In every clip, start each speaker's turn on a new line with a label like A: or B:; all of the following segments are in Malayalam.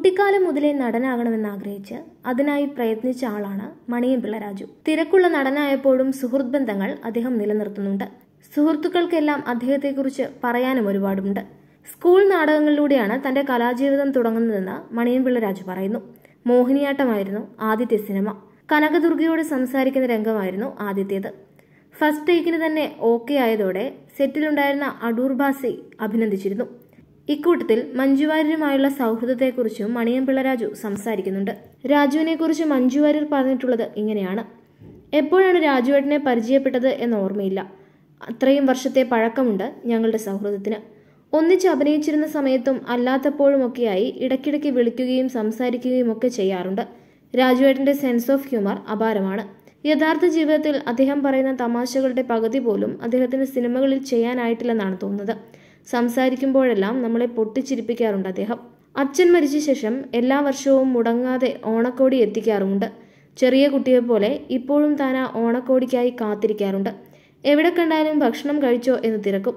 A: കുട്ടിക്കാലം മുതലേ നടനാകണമെന്ന് ആഗ്രഹിച്ച് അതിനായി പ്രയത്നിച്ച ആളാണ് മണിയൻ പിള്ളരാജു തിരക്കുള്ള നടനായപ്പോഴും സുഹൃത്ത് ബന്ധങ്ങൾ അദ്ദേഹം നിലനിർത്തുന്നുണ്ട് സുഹൃത്തുക്കൾക്കെല്ലാം അദ്ദേഹത്തെക്കുറിച്ച് പറയാനും ഒരുപാടുണ്ട് സ്കൂൾ നാടകങ്ങളിലൂടെയാണ് തന്റെ കലാജീവിതം തുടങ്ങുന്നതെന്ന് മണിയൻ പിള്ളരാജു പറയുന്നു മോഹിനിയാട്ടമായിരുന്നു ആദ്യത്തെ സിനിമ കനകദുർഗയോട് സംസാരിക്കുന്ന രംഗമായിരുന്നു ആദ്യത്തേത് ഫസ്റ്റ് ടേക്കിന് തന്നെ ഓക്കെ ആയതോടെ സെറ്റിലുണ്ടായിരുന്ന അടൂർ അഭിനന്ദിച്ചിരുന്നു ഇക്കൂട്ടത്തിൽ മഞ്ജുവാര്യരുമായുള്ള സൗഹൃദത്തെക്കുറിച്ചും മണിയൻപിള്ള രാജു സംസാരിക്കുന്നുണ്ട് രാജുവിനെക്കുറിച്ച് മഞ്ജുവാര്യർ പറഞ്ഞിട്ടുള്ളത് ഇങ്ങനെയാണ് എപ്പോഴാണ് രാജുവേട്ടനെ പരിചയപ്പെട്ടത് എന്ന് ഓർമ്മയില്ല അത്രയും വർഷത്തെ പഴക്കമുണ്ട് ഞങ്ങളുടെ സൗഹൃദത്തിന് ഒന്നിച്ച് അഭിനയിച്ചിരുന്ന സമയത്തും അല്ലാത്തപ്പോഴുമൊക്കെയായി ഇടയ്ക്കിടയ്ക്ക് വിളിക്കുകയും സംസാരിക്കുകയും ഒക്കെ ചെയ്യാറുണ്ട് രാജുവേട്ടന്റെ സെൻസ് ഓഫ് ഹ്യൂമർ അപാരമാണ് യഥാർത്ഥ ജീവിതത്തിൽ അദ്ദേഹം പറയുന്ന തമാശകളുടെ പകുതി പോലും അദ്ദേഹത്തിന് സിനിമകളിൽ ചെയ്യാനായിട്ടില്ലെന്നാണ് തോന്നുന്നത് സംസാരിക്കുമ്പോഴെല്ലാം നമ്മളെ പൊട്ടിച്ചിരിപ്പിക്കാറുണ്ട് അദ്ദേഹം അച്ഛൻ മരിച്ച ശേഷം എല്ലാ വർഷവും മുടങ്ങാതെ ഓണക്കോടി എത്തിക്കാറുമുണ്ട് ചെറിയ കുട്ടിയെ പോലെ ഇപ്പോഴും താൻ ആ ഓണക്കോടിക്കായി കാത്തിരിക്കാറുണ്ട് എവിടെ കണ്ടാലും ഭക്ഷണം കഴിച്ചോ എന്ന് തിരക്കും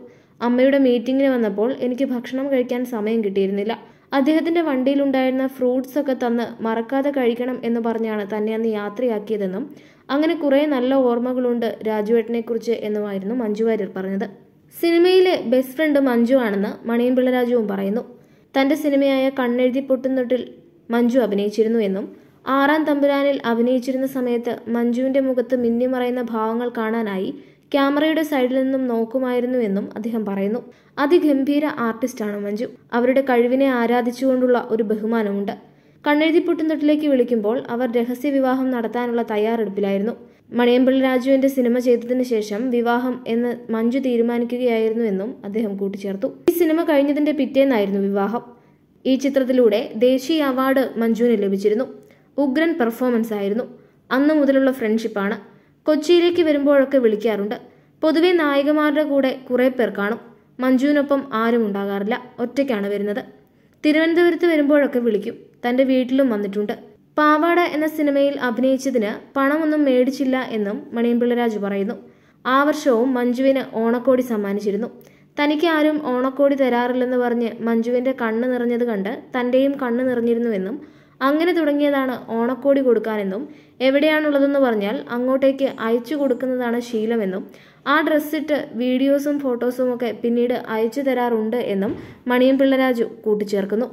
A: അമ്മയുടെ മീറ്റിങ്ങിന് വന്നപ്പോൾ എനിക്ക് ഭക്ഷണം കഴിക്കാൻ സമയം കിട്ടിയിരുന്നില്ല അദ്ദേഹത്തിന്റെ വണ്ടിയിലുണ്ടായിരുന്ന ഫ്രൂട്ട്സ് ഒക്കെ തന്ന് മറക്കാതെ കഴിക്കണം എന്ന് പറഞ്ഞാണ് തന്നെ അന്ന് യാത്രയാക്കിയതെന്നും അങ്ങനെ കുറേ നല്ല ഓർമ്മകളുണ്ട് രാജുവേട്ടനെക്കുറിച്ച് എന്നുമായിരുന്നു മഞ്ജുവാര്യർ പറഞ്ഞത് സിനിമയിലെ ബെസ്റ്റ് ഫ്രണ്ട് മഞ്ജു ആണെന്ന് മണിയൻ പിള്ളരാജുവും പറയുന്നു തൻ്റെ സിനിമയായ കണ്ണെഴുതി പൊട്ടുന്നൊട്ടിൽ മഞ്ജു അഭിനയിച്ചിരുന്നു എന്നും ആറാം തമ്പുരാനിൽ അഭിനയിച്ചിരുന്ന സമയത്ത് മഞ്ജുവിൻ്റെ മുഖത്ത് മിന്നിമറയുന്ന ഭാവങ്ങൾ കാണാനായി ക്യാമറയുടെ സൈഡിൽ നിന്നും നോക്കുമായിരുന്നു എന്നും അദ്ദേഹം പറയുന്നു അതിഗംഭീര ആർട്ടിസ്റ്റാണ് മഞ്ജു അവരുടെ കഴിവിനെ ആരാധിച്ചുകൊണ്ടുള്ള ഒരു ബഹുമാനമുണ്ട് കണ്ണെഴുതി പൊട്ടുന്നൊട്ടിലേക്ക് വിളിക്കുമ്പോൾ അവർ രഹസ്യ വിവാഹം നടത്താനുള്ള തയ്യാറെടുപ്പിലായിരുന്നു മണിയമ്പിള്ളി രാജുവിന്റെ സിനിമ ചെയ്തതിന് ശേഷം വിവാഹം എന്ന് മഞ്ജു തീരുമാനിക്കുകയായിരുന്നു എന്നും അദ്ദേഹം കൂട്ടിച്ചേർത്തു ഈ സിനിമ കഴിഞ്ഞതിന്റെ പിറ്റേന്നായിരുന്നു വിവാഹം ഈ ചിത്രത്തിലൂടെ ദേശീയ അവാർഡ് മഞ്ജുവിന് ലഭിച്ചിരുന്നു ഉഗ്രൻ പെർഫോമൻസ് ആയിരുന്നു അന്ന് മുതലുള്ള ഫ്രണ്ട്ഷിപ്പാണ് കൊച്ചിയിലേക്ക് വരുമ്പോഴൊക്കെ വിളിക്കാറുണ്ട് പൊതുവെ നായികമാരുടെ കൂടെ കുറേ പേർ കാണും മഞ്ജുവിനൊപ്പം ആരും ഉണ്ടാകാറില്ല ഒറ്റയ്ക്കാണ് വരുന്നത് തിരുവനന്തപുരത്ത് വരുമ്പോഴൊക്കെ വിളിക്കും തൻ്റെ വീട്ടിലും വന്നിട്ടുണ്ട് പാവാട എന്ന സിനിമയിൽ അഭിനയിച്ചതിന് പണമൊന്നും മേടിച്ചില്ല എന്നും മണിയൻപിള്ള രാജു പറയുന്നു ആ വർഷവും മഞ്ജുവിന് ഓണക്കോടി സമ്മാനിച്ചിരുന്നു തനിക്ക് ആരും ഓണക്കോടി തരാറില്ലെന്ന് പറഞ്ഞ് മഞ്ജുവിന്റെ കണ്ണ് നിറഞ്ഞത് കണ്ട് തന്റെയും കണ്ണ് നിറഞ്ഞിരുന്നുവെന്നും അങ്ങനെ തുടങ്ങിയതാണ് ഓണക്കോടി കൊടുക്കാനെന്നും എവിടെയാണുള്ളതെന്ന് പറഞ്ഞാൽ അങ്ങോട്ടേക്ക് അയച്ചു കൊടുക്കുന്നതാണ് ശീലമെന്നും ആ ഡ്രസ്സിട്ട് വീഡിയോസും ഫോട്ടോസും ഒക്കെ പിന്നീട് അയച്ചു തരാറുണ്ട് എന്നും മണിയൻ പിള്ളരാജു കൂട്ടിച്ചേർക്കുന്നു